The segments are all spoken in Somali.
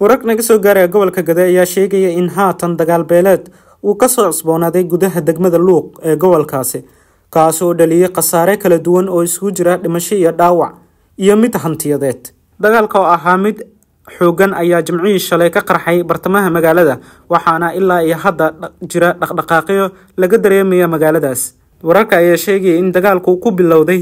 warark naga soo gaaraya gobolka gade ayaa sheegaya in haatan dagaal beeleed uu kasoo cusboonaaday gudaha degmada luuq ee gobolkaasi kaas oo dhaliyay khasaare kala duwan oo isugu jira dhimasho iyo dhaawac iyo mid hantiyadeed dagaalka oo ahaa mid xoogan ayaa jimcihii shalay ka qarxay bartamaha magaalada waxaana ilaa iyo hadda jira dhaqdhaqaaqyo laga dareemaya magaaladaas wararka ayaa sheegaya in dagaalku ku bilowday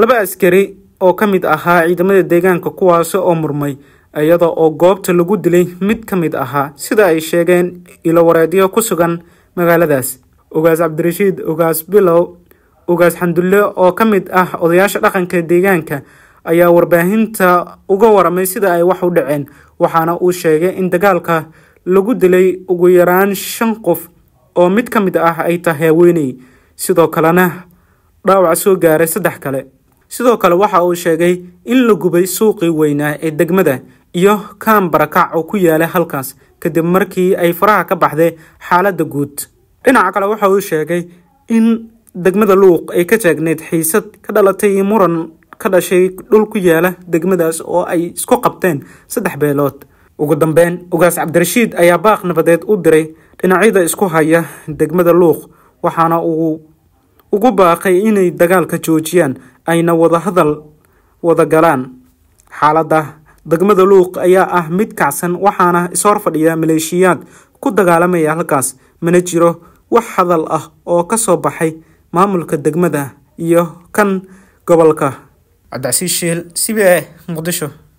laba askari oo ka mid ahaa ciidamada deegaanka kuwaasi oo murmay iyada oo goobta lagu dilay mid ka mid ahaa sida ay sheegeen ilo wareedyo ku sugan magaaladaas ugaas cabdirashiid ugaas bilow ugaas xandulle oo ka mid ah odayaasha dhaqanka deegaanka ayaa warbaahinta uga waramay sida ay wax u dhaceen waxaana uu sheegay in dagaalka lagu dilay ugu yaraan shan qof oo mid ka mid ah ay tahay haweeney sidoo kalena dhaawac soo gaaray saddex kale sidoo kale waxa uu sheegay in la gubay suuqii weynaa ee degmada iyo kaan kaanbarakac oo ku yaalay halkaas kadib markii ay faraha ka baxday xaaladda guud dhinaca kale waxa uu sheegay in degmada luuq ay ka jaagneyd xiisad ka dhalatay muran ka dhashay dhul ku yaala degmadaas oo ay isku qabteen saddex beelood ugu dambeyn ugaas cabdirashiid ayaa baaq nabadeed u diray dhinacyada isku haya degmada luuq waxaana uu ugu baaqay inay dagaalka joojiyaan ayna wadahadal wada galaan xaaladda degmada luuq ayaa ah mid kacsan waxaana ishor fadhiya maleeshiyaad ku dagaalamaya halkaas mana jiro wax hadal ah oo ka soo baxay maamulka degmada iyo kan gobolka cabdicasiis shiil c b a muqdisho